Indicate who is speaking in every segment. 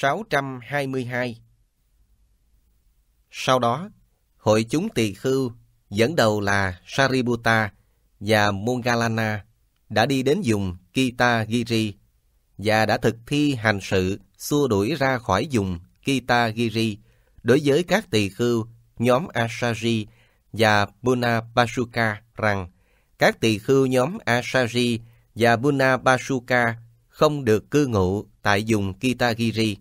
Speaker 1: 622 Sau đó, hội chúng tỳ khưu dẫn đầu là Sariputta và Mongalana đã đi đến vùng Kitagiri và đã thực thi hành sự xua đuổi ra khỏi vùng Kitagiri đối với các tỳ khưu nhóm Asaji và Bunapasuka rằng các tỳ khưu nhóm Asaji và Bunapasuka không được cư ngụ tại vùng Kitagiri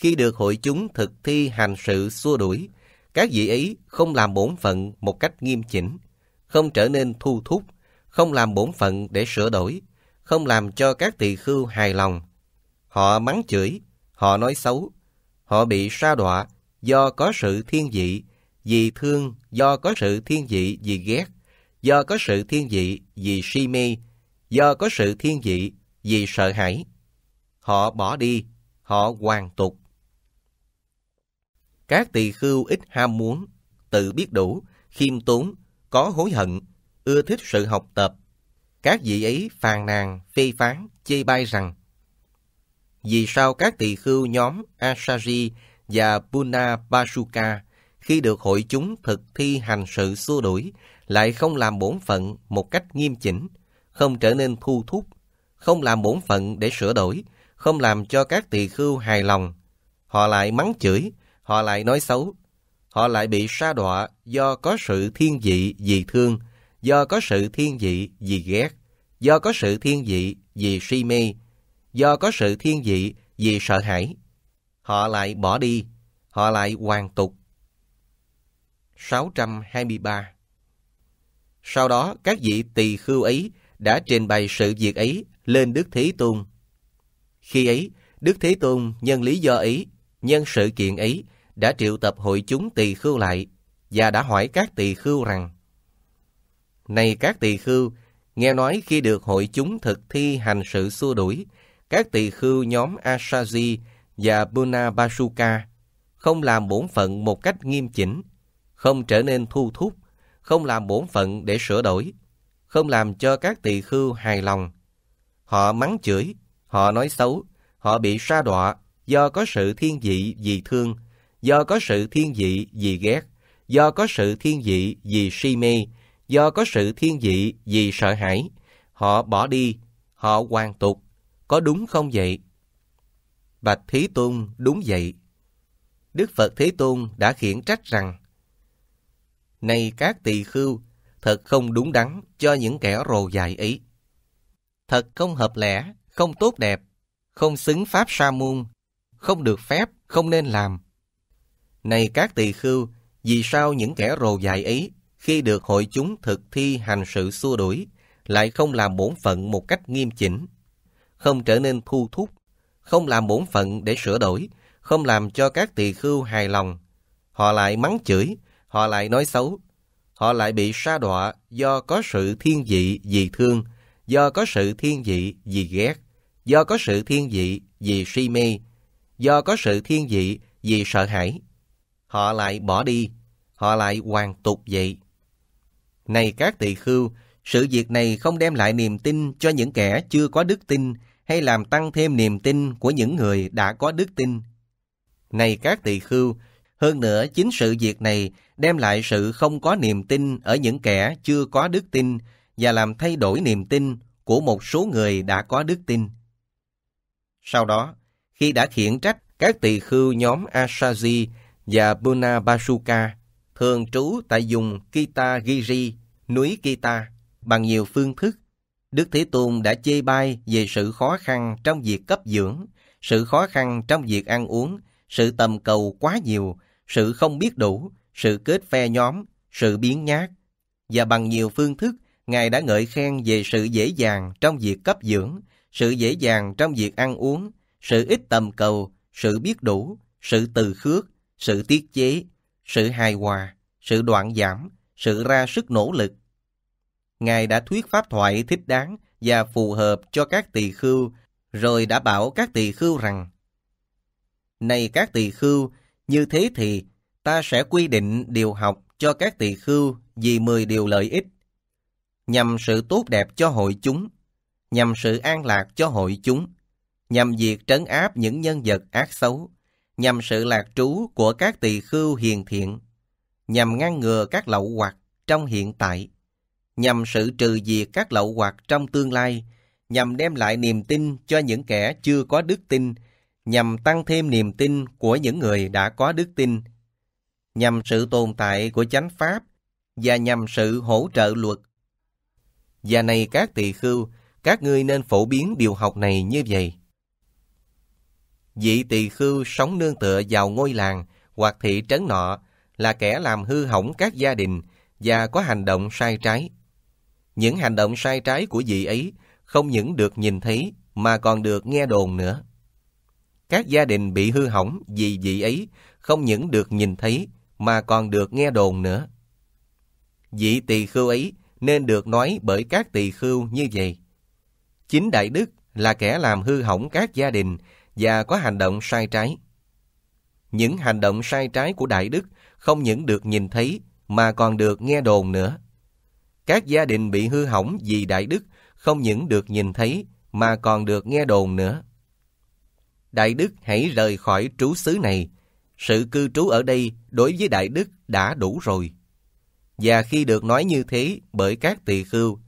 Speaker 1: khi được hội chúng thực thi hành sự xua đuổi, các vị ấy không làm bổn phận một cách nghiêm chỉnh, không trở nên thu thúc, không làm bổn phận để sửa đổi, không làm cho các tỳ khưu hài lòng. Họ mắng chửi, họ nói xấu, họ bị sa đọa do có sự thiên vị, vì thương do có sự thiên vị vì ghét, do có sự thiên vị vì si mê, do có sự thiên vị vì sợ hãi. Họ bỏ đi, họ hoàn tục. Các tỳ khưu ít ham muốn, tự biết đủ, khiêm tốn, có hối hận, ưa thích sự học tập. Các vị ấy phàn nàn, phê phán, chê bai rằng Vì sao các tỳ khưu nhóm Asari và Puna Basuka khi được hội chúng thực thi hành sự xua đuổi lại không làm bổn phận một cách nghiêm chỉnh, không trở nên thu thúc, không làm bổn phận để sửa đổi, không làm cho các tỳ khưu hài lòng. Họ lại mắng chửi, họ lại nói xấu. Họ lại bị sa đọa do có sự thiên vị vì thương, do có sự thiên vị vì ghét, do có sự thiên vị vì si mê, do có sự thiên vị vì sợ hãi. Họ lại bỏ đi, họ lại hoàn tục. 623 Sau đó, các vị tỳ khưu ấy đã trình bày sự việc ấy lên Đức Thế Tôn. Khi ấy, Đức Thế Tôn nhân lý do ấy, nhân sự kiện ấy, đã triệu tập hội chúng tỳ khưu lại và đã hỏi các tỳ khưu rằng Này các tỳ khưu, nghe nói khi được hội chúng thực thi hành sự xua đuổi, các tỳ khưu nhóm Asaji và Bunabasuka không làm bổn phận một cách nghiêm chỉnh, không trở nên thu thúc, không làm bổn phận để sửa đổi, không làm cho các tỳ khưu hài lòng. Họ mắng chửi, họ nói xấu, họ bị sa đọa do có sự thiên vị vì thương, do có sự thiên vị vì ghét, do có sự thiên vị vì si mê, do có sự thiên vị vì sợ hãi, họ bỏ đi, họ hoàn tục, có đúng không vậy? Bạch Thế Tôn đúng vậy. Đức Phật Thế Tôn đã khiển trách rằng Này các tỳ khưu, thật không đúng đắn cho những kẻ rồ dài ấy. Thật không hợp lẽ, không tốt đẹp, không xứng pháp sa môn, không được phép, không nên làm, này các tỳ khưu, vì sao những kẻ rồ dại ấy, khi được hội chúng thực thi hành sự xua đuổi, lại không làm bổn phận một cách nghiêm chỉnh, không trở nên thu thúc, không làm bổn phận để sửa đổi, không làm cho các tỳ khưu hài lòng. Họ lại mắng chửi, họ lại nói xấu, họ lại bị sa đọa do có sự thiên vị vì thương, do có sự thiên vị vì ghét, do có sự thiên vị vì si mê, do có sự thiên vị vì sợ hãi họ lại bỏ đi, họ lại hoàn tục vậy. Này các tỳ khưu, sự việc này không đem lại niềm tin cho những kẻ chưa có đức tin hay làm tăng thêm niềm tin của những người đã có đức tin. Này các tỳ khưu, hơn nữa chính sự việc này đem lại sự không có niềm tin ở những kẻ chưa có đức tin và làm thay đổi niềm tin của một số người đã có đức tin. Sau đó, khi đã khiển trách các tỳ khưu nhóm Asazi và Buna Basuka, thường trú tại vùng Kitagiri, núi Kita, bằng nhiều phương thức. Đức Thế Tôn đã chê bai về sự khó khăn trong việc cấp dưỡng, sự khó khăn trong việc ăn uống, sự tầm cầu quá nhiều, sự không biết đủ, sự kết phe nhóm, sự biến nhát. Và bằng nhiều phương thức, Ngài đã ngợi khen về sự dễ dàng trong việc cấp dưỡng, sự dễ dàng trong việc ăn uống, sự ít tầm cầu, sự biết đủ, sự từ khước, sự tiết chế, sự hài hòa, sự đoạn giảm, sự ra sức nỗ lực. Ngài đã thuyết pháp thoại thích đáng và phù hợp cho các tỳ khưu, rồi đã bảo các tỳ khưu rằng Này các tỳ khưu, như thế thì ta sẽ quy định điều học cho các tỳ khưu vì 10 điều lợi ích, nhằm sự tốt đẹp cho hội chúng, nhằm sự an lạc cho hội chúng, nhằm việc trấn áp những nhân vật ác xấu, nhằm sự lạc trú của các tỳ khưu hiền thiện, nhằm ngăn ngừa các lậu hoặc trong hiện tại, nhằm sự trừ diệt các lậu hoặc trong tương lai, nhằm đem lại niềm tin cho những kẻ chưa có đức tin, nhằm tăng thêm niềm tin của những người đã có đức tin, nhằm sự tồn tại của chánh pháp và nhằm sự hỗ trợ luật. Và này các tỳ khưu, các ngươi nên phổ biến điều học này như vậy. Vị tỳ khưu sống nương tựa vào ngôi làng hoặc thị trấn nọ là kẻ làm hư hỏng các gia đình và có hành động sai trái. Những hành động sai trái của vị ấy không những được nhìn thấy mà còn được nghe đồn nữa. Các gia đình bị hư hỏng vì vị ấy không những được nhìn thấy mà còn được nghe đồn nữa. Vị tỳ khưu ấy nên được nói bởi các tỳ khưu như vậy. Chính đại đức là kẻ làm hư hỏng các gia đình và có hành động sai trái. Những hành động sai trái của Đại Đức không những được nhìn thấy mà còn được nghe đồn nữa. Các gia đình bị hư hỏng vì Đại Đức không những được nhìn thấy mà còn được nghe đồn nữa. Đại Đức hãy rời khỏi trú xứ này. Sự cư trú ở đây đối với Đại Đức đã đủ rồi. Và khi được nói như thế bởi các tỳ khưu,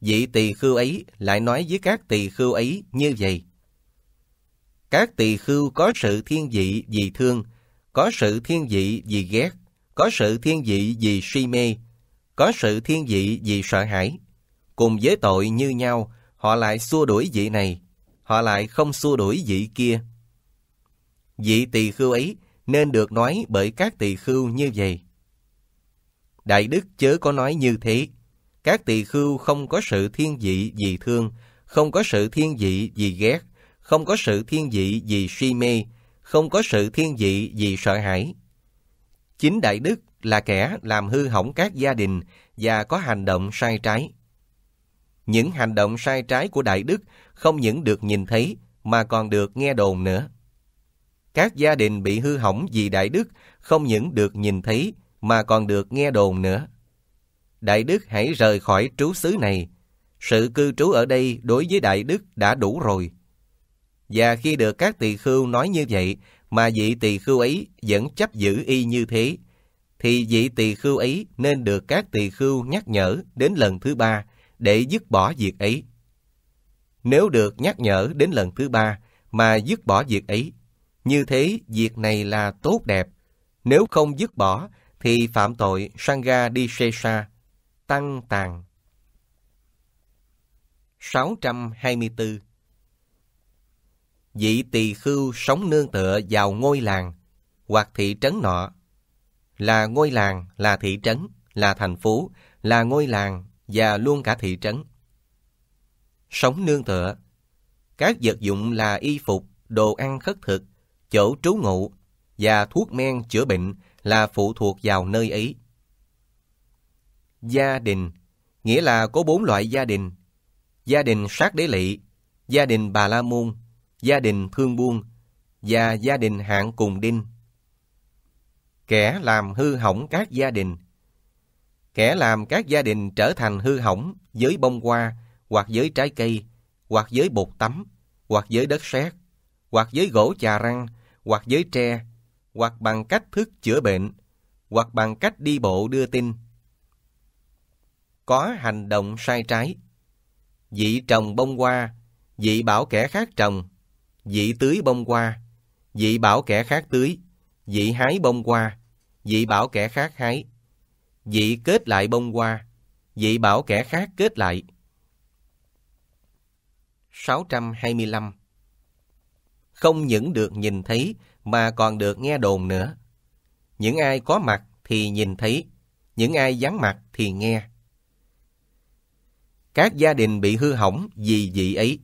Speaker 1: vị tỳ khưu ấy lại nói với các tỳ khưu ấy như vậy. Các tỳ khưu có sự thiên vị vì thương, có sự thiên vị vì ghét, có sự thiên vị vì suy mê, có sự thiên vị vì sợ hãi. Cùng với tội như nhau, họ lại xua đuổi vị này, họ lại không xua đuổi vị kia. Vị tỳ khưu ấy nên được nói bởi các tỳ khưu như vậy. Đại đức chớ có nói như thế. Các tỳ khưu không có sự thiên vị vì thương, không có sự thiên vị vì ghét, không có sự thiên vị vì suy mê, không có sự thiên vị vì sợ hãi. Chính đại đức là kẻ làm hư hỏng các gia đình và có hành động sai trái. Những hành động sai trái của đại đức không những được nhìn thấy mà còn được nghe đồn nữa. Các gia đình bị hư hỏng vì đại đức không những được nhìn thấy mà còn được nghe đồn nữa. Đại đức hãy rời khỏi trú xứ này. Sự cư trú ở đây đối với đại đức đã đủ rồi. Và khi được các tỳ khưu nói như vậy, mà vị tỳ khưu ấy vẫn chấp giữ y như thế, thì vị tỳ khưu ấy nên được các tỳ khưu nhắc nhở đến lần thứ ba để dứt bỏ việc ấy. Nếu được nhắc nhở đến lần thứ ba mà dứt bỏ việc ấy, như thế việc này là tốt đẹp. Nếu không dứt bỏ thì phạm tội sangha đi xê xa, tăng tàn. 624 vị tỳ khưu sống nương tựa vào ngôi làng hoặc thị trấn nọ. Là ngôi làng, là thị trấn, là thành phố, là ngôi làng và luôn cả thị trấn. Sống nương tựa Các vật dụng là y phục, đồ ăn khất thực, chỗ trú ngụ và thuốc men chữa bệnh là phụ thuộc vào nơi ấy. Gia đình nghĩa là có bốn loại gia đình. Gia đình sát đế lị, gia đình bà la môn gia đình thương buôn và gia đình hạng cùng đinh. Kẻ làm hư hỏng các gia đình Kẻ làm các gia đình trở thành hư hỏng với bông hoa hoặc với trái cây hoặc với bột tắm hoặc với đất sét hoặc với gỗ chà răng hoặc với tre hoặc bằng cách thức chữa bệnh hoặc bằng cách đi bộ đưa tin. Có hành động sai trái Dị trồng bông hoa Dị bảo kẻ khác trồng dị tưới bông hoa, dị bảo kẻ khác tưới, dị hái bông hoa, dị bảo kẻ khác hái, dị kết lại bông hoa, dị bảo kẻ khác kết lại. 625 Không những được nhìn thấy mà còn được nghe đồn nữa. Những ai có mặt thì nhìn thấy, những ai vắng mặt thì nghe. Các gia đình bị hư hỏng vì dị ấy.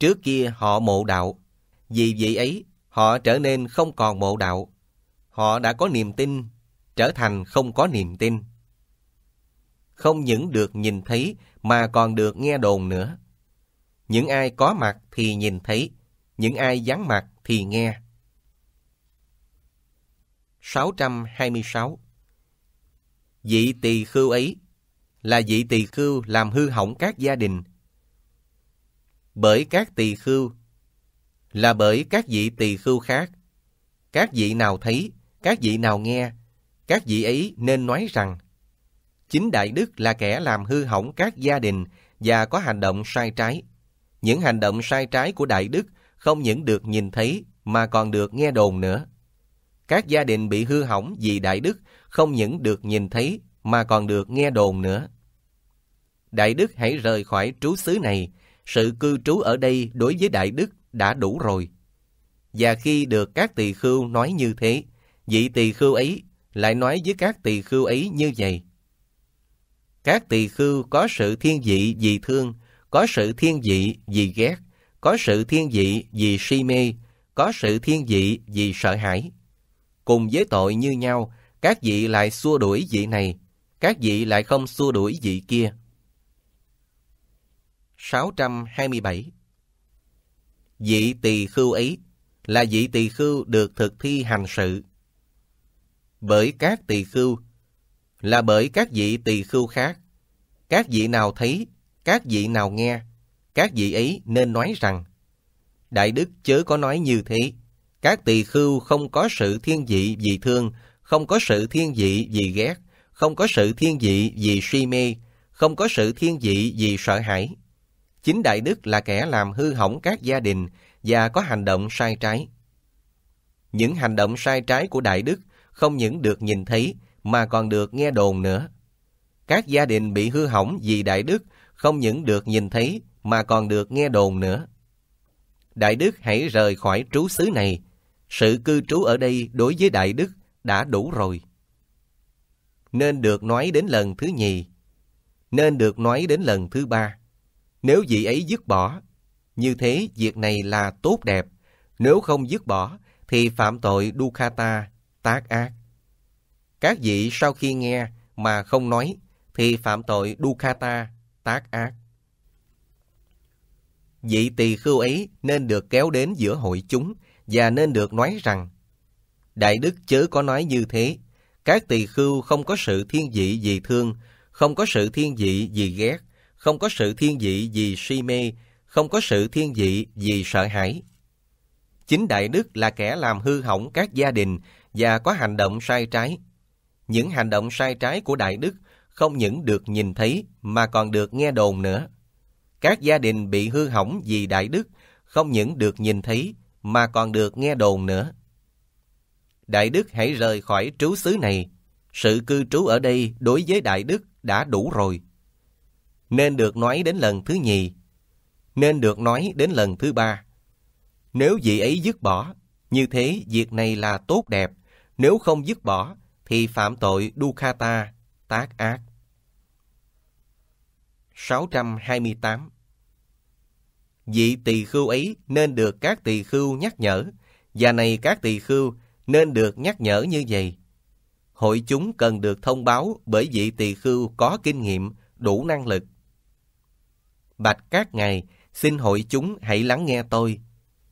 Speaker 1: Trước kia họ mộ đạo, vì vậy ấy họ trở nên không còn mộ đạo. Họ đã có niềm tin, trở thành không có niềm tin. Không những được nhìn thấy mà còn được nghe đồn nữa. Những ai có mặt thì nhìn thấy, những ai vắng mặt thì nghe. 626 Vị tỳ khưu ấy là vị tỳ khưu làm hư hỏng các gia đình, bởi các tỳ khưu, là bởi các vị tỳ khưu khác. Các vị nào thấy, các vị nào nghe, các vị ấy nên nói rằng, chính Đại Đức là kẻ làm hư hỏng các gia đình và có hành động sai trái. Những hành động sai trái của Đại Đức không những được nhìn thấy mà còn được nghe đồn nữa. Các gia đình bị hư hỏng vì Đại Đức không những được nhìn thấy mà còn được nghe đồn nữa. Đại Đức hãy rời khỏi trú xứ này sự cư trú ở đây đối với Đại Đức đã đủ rồi. Và khi được các tỳ khưu nói như thế, vị tỳ khưu ấy lại nói với các tỳ khưu ấy như vậy. Các tỳ khưu có sự thiên vị vì thương, có sự thiên vị vì ghét, có sự thiên vị vì si mê, có sự thiên vị vì sợ hãi. Cùng với tội như nhau, các vị lại xua đuổi vị này, các vị lại không xua đuổi vị kia. 627 vị tỳ khưu ấy là vị tỳ khưu được thực thi hành sự. Bởi các tỳ khưu là bởi các vị tỳ khưu khác. Các vị nào thấy, các vị nào nghe, các vị ấy nên nói rằng Đại Đức chớ có nói như thế. Các tỳ khưu không có sự thiên vị vì thương, không có sự thiên vị vì ghét, không có sự thiên vị vì suy mê, không có sự thiên vị vì sợ hãi chính đại đức là kẻ làm hư hỏng các gia đình và có hành động sai trái. Những hành động sai trái của đại đức không những được nhìn thấy mà còn được nghe đồn nữa. Các gia đình bị hư hỏng vì đại đức không những được nhìn thấy mà còn được nghe đồn nữa. Đại đức hãy rời khỏi trú xứ này. Sự cư trú ở đây đối với đại đức đã đủ rồi. Nên được nói đến lần thứ nhì. Nên được nói đến lần thứ ba nếu vị ấy dứt bỏ, như thế việc này là tốt đẹp. Nếu không dứt bỏ, thì phạm tội Dukkata, tác ác. Các vị sau khi nghe mà không nói, thì phạm tội Dukkata, tác ác. Vị tỳ khưu ấy nên được kéo đến giữa hội chúng và nên được nói rằng Đại đức chớ có nói như thế, các tỳ khưu không có sự thiên vị vì thương, không có sự thiên vị vì ghét, không có sự thiên vị vì si mê, không có sự thiên vị vì sợ hãi. Chính đại đức là kẻ làm hư hỏng các gia đình và có hành động sai trái. Những hành động sai trái của đại đức không những được nhìn thấy mà còn được nghe đồn nữa. Các gia đình bị hư hỏng vì đại đức không những được nhìn thấy mà còn được nghe đồn nữa. Đại đức hãy rời khỏi trú xứ này. Sự cư trú ở đây đối với đại đức đã đủ rồi nên được nói đến lần thứ nhì, nên được nói đến lần thứ ba. Nếu vị ấy dứt bỏ, như thế việc này là tốt đẹp, nếu không dứt bỏ thì phạm tội dukkata, tác ác. 628 Vị tỳ khưu ấy nên được các tỳ khưu nhắc nhở, và này các tỳ khưu nên được nhắc nhở như vậy. Hội chúng cần được thông báo bởi vị tỳ khưu có kinh nghiệm, đủ năng lực, Bạch các ngài, xin hội chúng hãy lắng nghe tôi.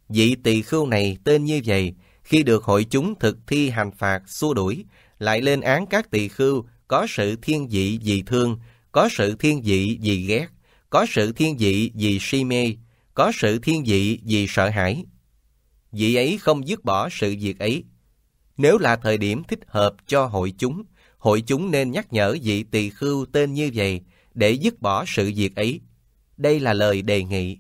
Speaker 1: Vị tỳ khưu này tên như vậy, khi được hội chúng thực thi hành phạt xua đuổi, lại lên án các tỳ khưu có sự thiên vị vì thương, có sự thiên vị vì ghét, có sự thiên vị vì si mê, có sự thiên vị vì sợ hãi. Vị ấy không dứt bỏ sự việc ấy. Nếu là thời điểm thích hợp cho hội chúng, hội chúng nên nhắc nhở vị tỳ khưu tên như vậy để dứt bỏ sự việc ấy. Đây là lời đề nghị.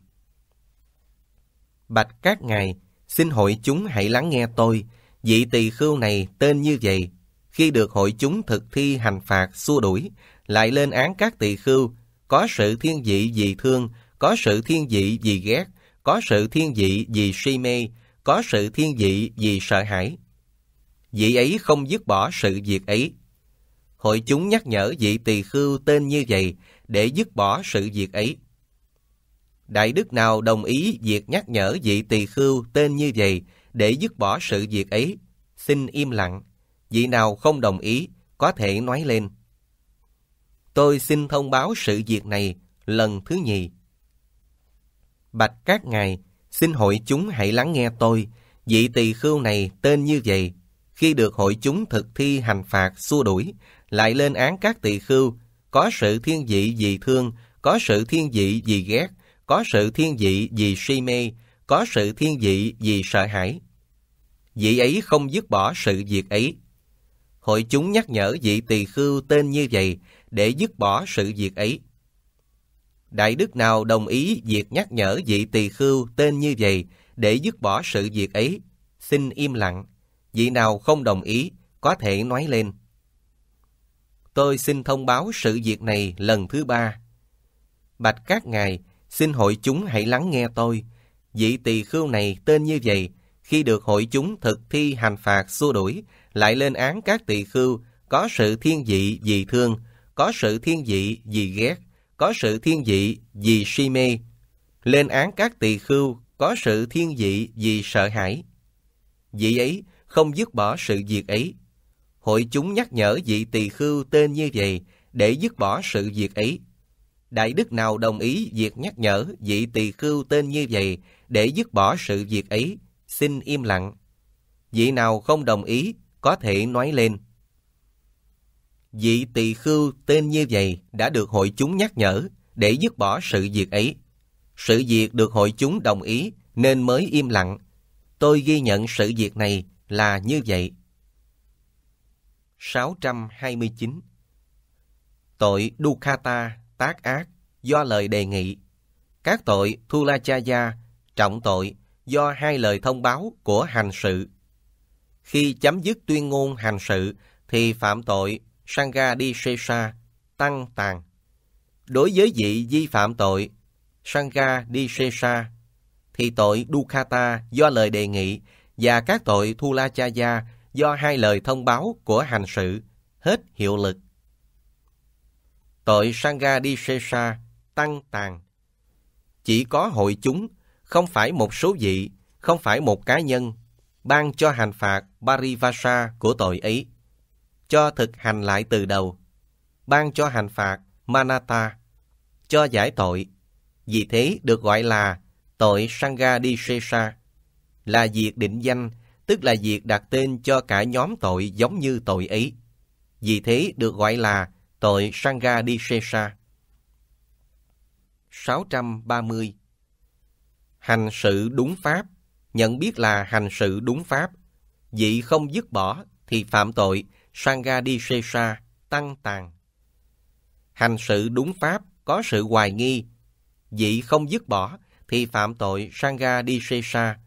Speaker 1: Bạch các ngài, xin hội chúng hãy lắng nghe tôi. Vị tỳ khưu này tên như vậy. Khi được hội chúng thực thi hành phạt xua đuổi, lại lên án các tỳ khưu, có sự thiên vị vì thương, có sự thiên vị vì ghét, có sự thiên vị vì si mê, có sự thiên vị vì sợ hãi. Vị ấy không dứt bỏ sự việc ấy. Hội chúng nhắc nhở vị tỳ khưu tên như vậy để dứt bỏ sự việc ấy đại đức nào đồng ý việc nhắc nhở vị tỳ khưu tên như vậy để dứt bỏ sự việc ấy, xin im lặng. Vị nào không đồng ý, có thể nói lên. Tôi xin thông báo sự việc này lần thứ nhì. Bạch các ngài, xin hội chúng hãy lắng nghe tôi. Vị tỳ khưu này tên như vậy, khi được hội chúng thực thi hành phạt xua đuổi, lại lên án các tỳ khưu, có sự thiên vị vì thương, có sự thiên vị vì ghét, có sự thiên vị vì si mê, có sự thiên vị vì sợ hãi. Vị ấy không dứt bỏ sự việc ấy. Hội chúng nhắc nhở vị tỳ khưu tên như vậy để dứt bỏ sự việc ấy. Đại đức nào đồng ý việc nhắc nhở vị tỳ khưu tên như vậy để dứt bỏ sự việc ấy, xin im lặng. Vị nào không đồng ý, có thể nói lên. Tôi xin thông báo sự việc này lần thứ ba. Bạch các ngài, Xin hội chúng hãy lắng nghe tôi. Vị tỳ khưu này tên như vậy, khi được hội chúng thực thi hành phạt xua đuổi, lại lên án các tỳ khưu có sự thiên vị vì thương, có sự thiên vị vì ghét, có sự thiên vị vì si mê. Lên án các tỳ khưu có sự thiên vị vì sợ hãi. Vị ấy không dứt bỏ sự việc ấy. Hội chúng nhắc nhở vị tỳ khưu tên như vậy để dứt bỏ sự việc ấy đại đức nào đồng ý việc nhắc nhở vị tỳ khưu tên như vậy để dứt bỏ sự việc ấy, xin im lặng. Vị nào không đồng ý, có thể nói lên. Vị tỳ khưu tên như vậy đã được hội chúng nhắc nhở để dứt bỏ sự việc ấy. Sự việc được hội chúng đồng ý nên mới im lặng. Tôi ghi nhận sự việc này là như vậy. 629 Tội Dukkata tác ác do lời đề nghị. Các tội cha gia trọng tội do hai lời thông báo của hành sự. Khi chấm dứt tuyên ngôn hành sự thì phạm tội Sangha Disesa, tăng tàn. Đối với vị vi phạm tội Sangha Disesa thì tội Dukkata do lời đề nghị và các tội cha gia do hai lời thông báo của hành sự hết hiệu lực tội Sangha đi Sesa tăng tàn. Chỉ có hội chúng, không phải một số vị, không phải một cá nhân, ban cho hành phạt Parivasa của tội ấy, cho thực hành lại từ đầu, ban cho hành phạt Manata, cho giải tội, vì thế được gọi là tội Sangha đi Sesa, là việc định danh, tức là việc đặt tên cho cả nhóm tội giống như tội ấy. Vì thế được gọi là tội Sangha Di Sesa 630 Hành sự đúng pháp, nhận biết là hành sự đúng pháp, dị không dứt bỏ thì phạm tội Sangha Di Sesa tăng tàn. Hành sự đúng pháp có sự hoài nghi, dị không dứt bỏ thì phạm tội Sangha Di Sesa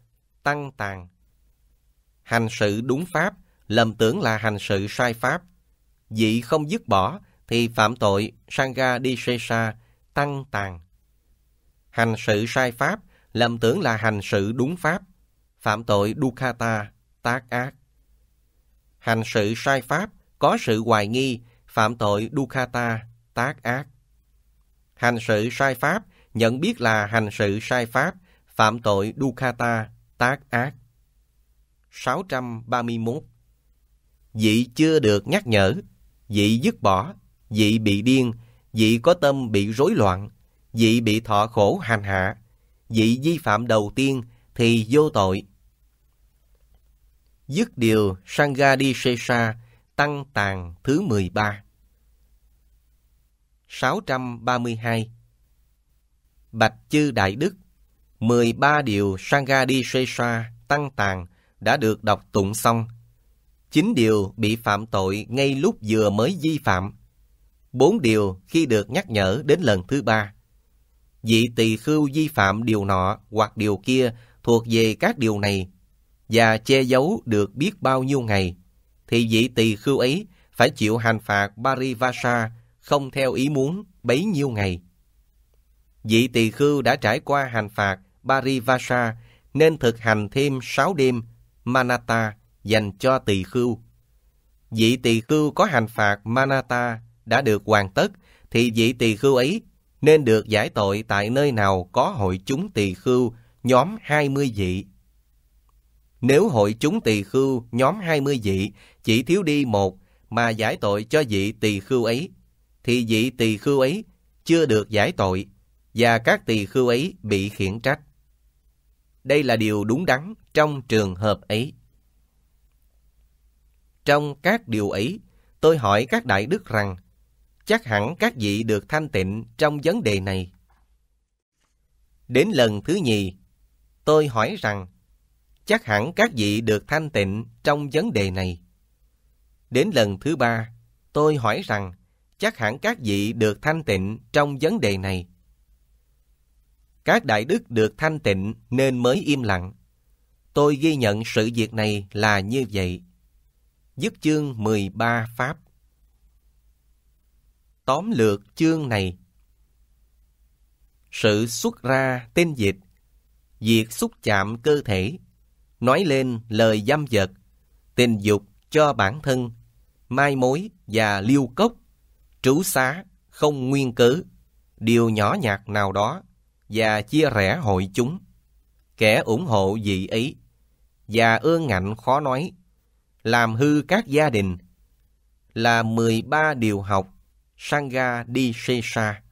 Speaker 1: tăng tàn. Hành sự đúng pháp, lầm tưởng là hành sự sai pháp, dị không dứt bỏ thì phạm tội Sangha Disesa, tăng tàn. Hành sự sai pháp, lầm tưởng là hành sự đúng pháp, phạm tội Dukkata, tác ác. Hành sự sai pháp, có sự hoài nghi, phạm tội Dukkata, tác ác. Hành sự sai pháp, nhận biết là hành sự sai pháp, phạm tội Dukkata, tác ác. 631 vị chưa được nhắc nhở, vị dứt bỏ, dị bị điên, dị có tâm bị rối loạn, dị bị thọ khổ hành hạ, dị vi phạm đầu tiên thì vô tội. Dứt điều sangha di Sesa Tăng Tàng thứ 13 632 Bạch Chư Đại Đức 13 điều sangha di Sesa Tăng Tàng đã được đọc tụng xong. 9 điều bị phạm tội ngay lúc vừa mới vi phạm Bốn điều khi được nhắc nhở đến lần thứ ba. Vị tỳ khưu vi phạm điều nọ hoặc điều kia thuộc về các điều này và che giấu được biết bao nhiêu ngày, thì vị tỳ khưu ấy phải chịu hành phạt Parivasa không theo ý muốn bấy nhiêu ngày. Vị tỳ khưu đã trải qua hành phạt Parivasa nên thực hành thêm sáu đêm Manata dành cho tỳ khưu. Vị tỳ khưu có hành phạt Manata đã được hoàn tất, thì vị tỳ khưu ấy nên được giải tội tại nơi nào có hội chúng tỳ khưu nhóm 20 vị. Nếu hội chúng tỳ khưu nhóm 20 vị chỉ thiếu đi một mà giải tội cho vị tỳ khưu ấy, thì vị tỳ khưu ấy chưa được giải tội và các tỳ khưu ấy bị khiển trách. Đây là điều đúng đắn trong trường hợp ấy. Trong các điều ấy, tôi hỏi các đại đức rằng chắc hẳn các vị được thanh tịnh trong vấn đề này. Đến lần thứ nhì, tôi hỏi rằng, chắc hẳn các vị được thanh tịnh trong vấn đề này. Đến lần thứ ba, tôi hỏi rằng, chắc hẳn các vị được thanh tịnh trong vấn đề này. Các đại đức được thanh tịnh nên mới im lặng. Tôi ghi nhận sự việc này là như vậy. Dứt chương 13 Pháp tóm lược chương này. Sự xuất ra tên dịch, việc xúc chạm cơ thể, nói lên lời dâm dật tình dục cho bản thân, mai mối và liêu cốc, trú xá, không nguyên cớ, điều nhỏ nhặt nào đó và chia rẽ hội chúng. Kẻ ủng hộ dị ấy và ương ngạnh khó nói, làm hư các gia đình, là 13 điều học Sangha đi Sesa